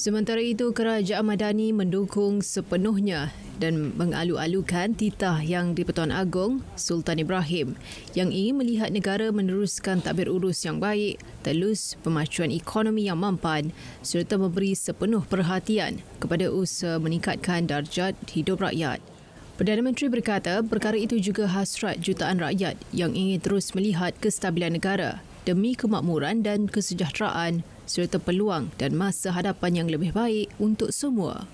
Sementara itu, Kerajaan Madani mendukung sepenuhnya dan mengalu-alukan titah yang di-Pertuan Agong Sultan Ibrahim yang ingin melihat negara meneruskan tadbir urus yang baik, telus pemacuan ekonomi yang mampan serta memberi sepenuh perhatian kepada usaha meningkatkan darjat hidup rakyat. Perdana Menteri berkata perkara itu juga hasrat jutaan rakyat yang ingin terus melihat kestabilan negara demi kemakmuran dan kesejahteraan serta peluang dan masa hadapan yang lebih baik untuk semua.